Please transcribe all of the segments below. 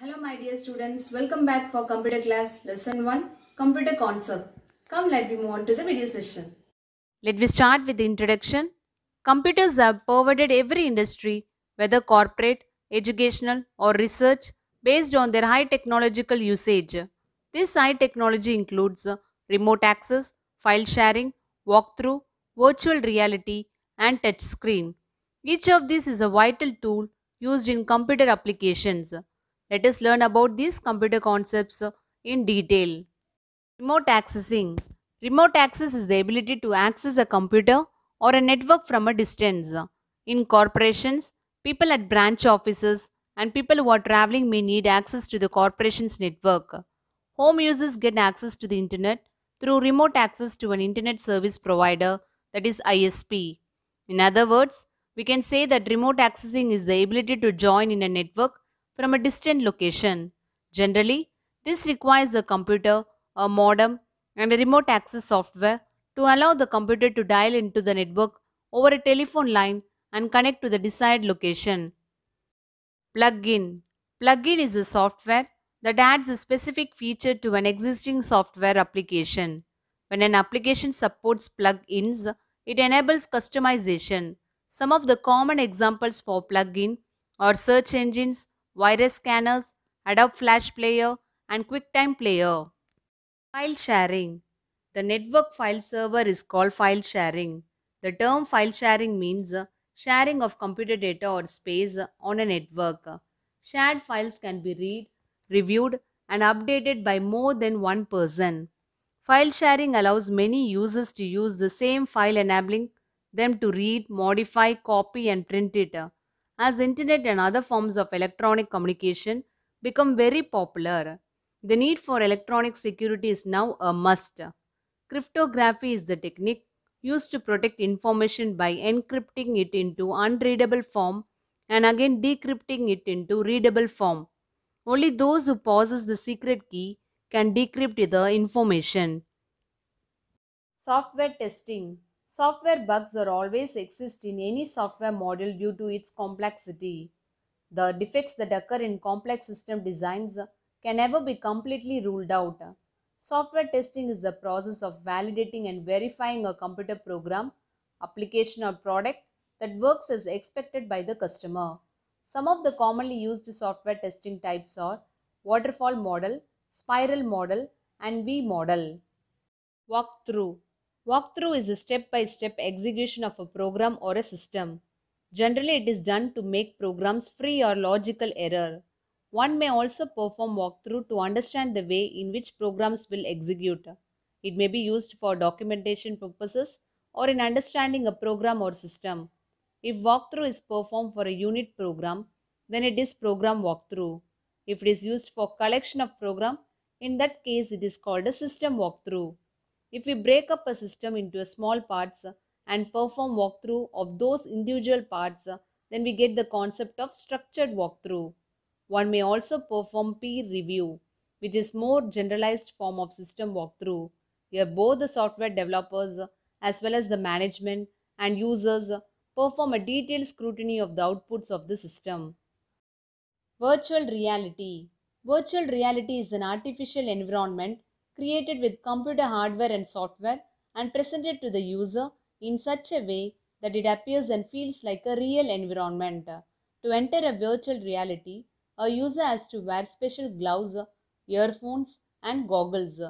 Hello my dear students, welcome back for computer class lesson 1 computer concept. Come let me move on to the video session. Let me start with the introduction. Computers have pervaded every industry whether corporate, educational or research based on their high technological usage. This high technology includes remote access, file sharing, walkthrough, virtual reality and touch screen. Each of these is a vital tool used in computer applications let us learn about these computer concepts in detail. Remote accessing. Remote access is the ability to access a computer or a network from a distance. In corporations, people at branch offices and people who are traveling may need access to the corporation's network. Home users get access to the internet through remote access to an internet service provider that is ISP. In other words, we can say that remote accessing is the ability to join in a network from a distant location. Generally, this requires a computer, a modem, and a remote access software to allow the computer to dial into the network over a telephone line and connect to the desired location. Plugin Plugin is a software that adds a specific feature to an existing software application. When an application supports plugins, it enables customization. Some of the common examples for plugin are search engines, virus scanners, Adobe Flash Player, and QuickTime Player. File sharing. The network file server is called file sharing. The term file sharing means sharing of computer data or space on a network. Shared files can be read, reviewed, and updated by more than one person. File sharing allows many users to use the same file enabling them to read, modify, copy and print it as internet and other forms of electronic communication become very popular, the need for electronic security is now a must. Cryptography is the technique used to protect information by encrypting it into unreadable form and again decrypting it into readable form. Only those who possess the secret key can decrypt the information. Software testing Software bugs are always exist in any software model due to its complexity. The defects that occur in complex system designs can never be completely ruled out. Software testing is the process of validating and verifying a computer program, application or product that works as expected by the customer. Some of the commonly used software testing types are waterfall model, spiral model and V model. Walkthrough Walkthrough is a step by step execution of a program or a system. Generally, it is done to make programs free or logical error. One may also perform walkthrough to understand the way in which programs will execute. It may be used for documentation purposes or in understanding a program or system. If walkthrough is performed for a unit program, then it is program walkthrough. If it is used for collection of program, in that case it is called a system walkthrough. If we break up a system into small parts and perform walkthrough of those individual parts, then we get the concept of structured walkthrough. One may also perform peer review, which is more generalized form of system walkthrough. Here both the software developers as well as the management and users perform a detailed scrutiny of the outputs of the system. Virtual reality. Virtual reality is an artificial environment created with computer hardware and software and presented to the user in such a way that it appears and feels like a real environment. To enter a virtual reality, a user has to wear special gloves, earphones, and goggles,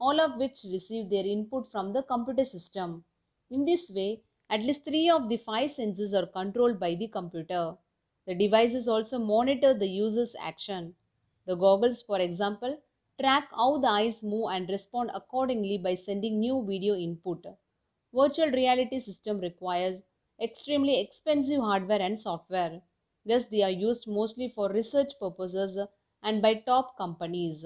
all of which receive their input from the computer system. In this way, at least three of the five senses are controlled by the computer. The devices also monitor the user's action. The goggles, for example, Track how the eyes move and respond accordingly by sending new video input. Virtual reality system requires extremely expensive hardware and software. Thus, they are used mostly for research purposes and by top companies.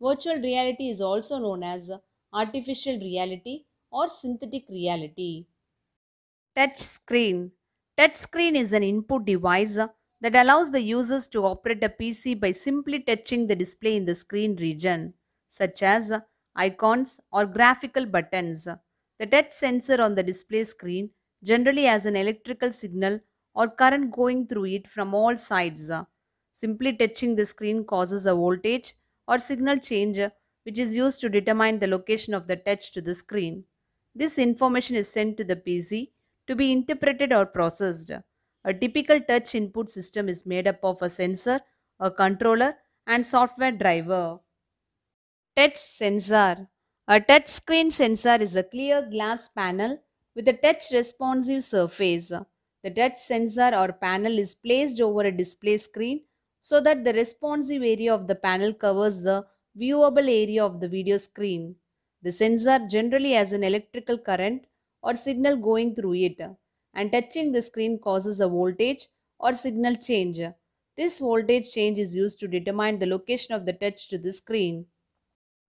Virtual reality is also known as artificial reality or synthetic reality. Touch screen. Touch screen is an input device that allows the users to operate a PC by simply touching the display in the screen region, such as uh, icons or graphical buttons. The touch sensor on the display screen generally has an electrical signal or current going through it from all sides. Simply touching the screen causes a voltage or signal change uh, which is used to determine the location of the touch to the screen. This information is sent to the PC to be interpreted or processed. A typical touch input system is made up of a sensor, a controller, and software driver. Touch sensor. A touch screen sensor is a clear glass panel with a touch responsive surface. The touch sensor or panel is placed over a display screen so that the responsive area of the panel covers the viewable area of the video screen. The sensor generally has an electrical current or signal going through it and touching the screen causes a voltage or signal change. This voltage change is used to determine the location of the touch to the screen.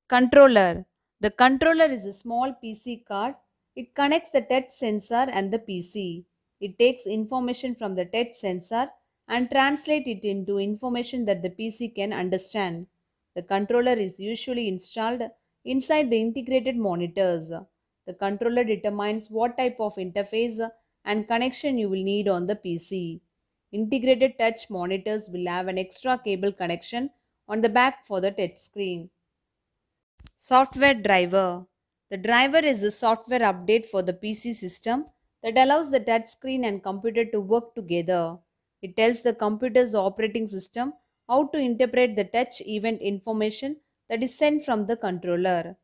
Controller The controller is a small PC card. It connects the touch sensor and the PC. It takes information from the touch sensor and translate it into information that the PC can understand. The controller is usually installed inside the integrated monitors. The controller determines what type of interface and connection you will need on the PC. Integrated touch monitors will have an extra cable connection on the back for the touch screen. Software driver. The driver is a software update for the PC system that allows the touch screen and computer to work together. It tells the computer's operating system how to interpret the touch event information that is sent from the controller.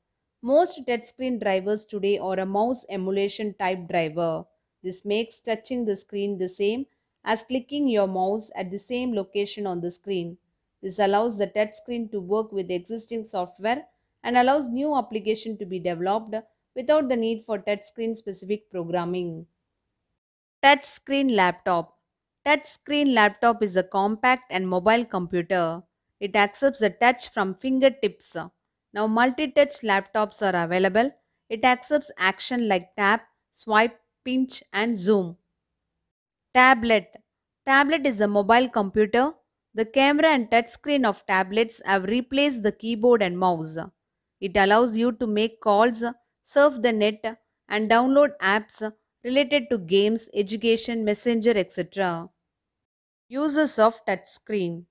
Most touchscreen drivers today are a mouse emulation type driver. This makes touching the screen the same as clicking your mouse at the same location on the screen. This allows the touch screen to work with existing software and allows new application to be developed without the need for touch screen specific programming. Touch screen laptop Touch screen laptop is a compact and mobile computer. It accepts a touch from fingertips. Now multi-touch laptops are available. It accepts action like tap, swipe, pinch and zoom. Tablet. Tablet is a mobile computer. The camera and touch screen of tablets have replaced the keyboard and mouse. It allows you to make calls, surf the net, and download apps related to games, education, messenger, etc. Uses of touchscreen.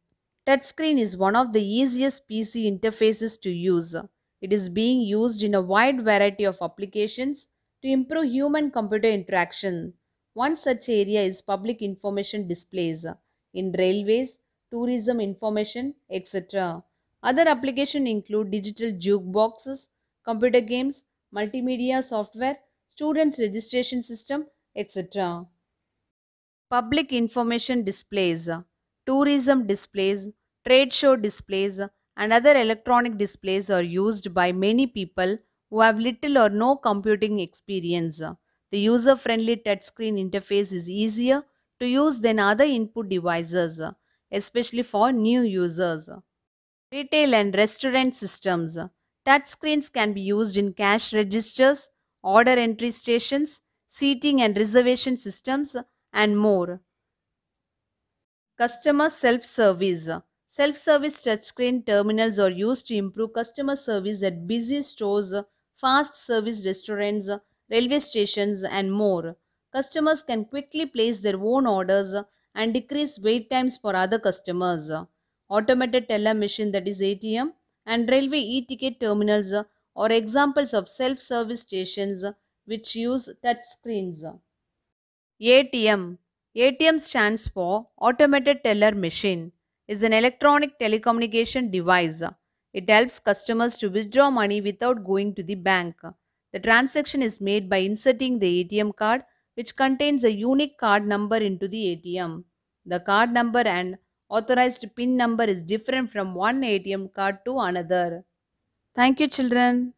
Touchscreen is one of the easiest PC interfaces to use. It is being used in a wide variety of applications to improve human computer interaction. One such area is public information displays in railways, tourism information, etc. Other applications include digital jukeboxes, computer games, multimedia software, students registration system, etc. Public information displays, tourism displays, trade show displays and other electronic displays are used by many people who have little or no computing experience. The user friendly touchscreen interface is easier to use than other input devices, especially for new users. Retail and restaurant systems. Touchscreens can be used in cash registers, order entry stations, seating and reservation systems, and more. Customer self service. Self service touchscreen terminals are used to improve customer service at busy stores fast service restaurants, railway stations, and more. Customers can quickly place their own orders and decrease wait times for other customers. Automated teller machine that is ATM and railway e-ticket terminals are examples of self-service stations which use touch screens. ATM ATM stands for Automated Teller Machine is an electronic telecommunication device it helps customers to withdraw money without going to the bank. The transaction is made by inserting the ATM card, which contains a unique card number into the ATM. The card number and authorized PIN number is different from one ATM card to another. Thank you, children.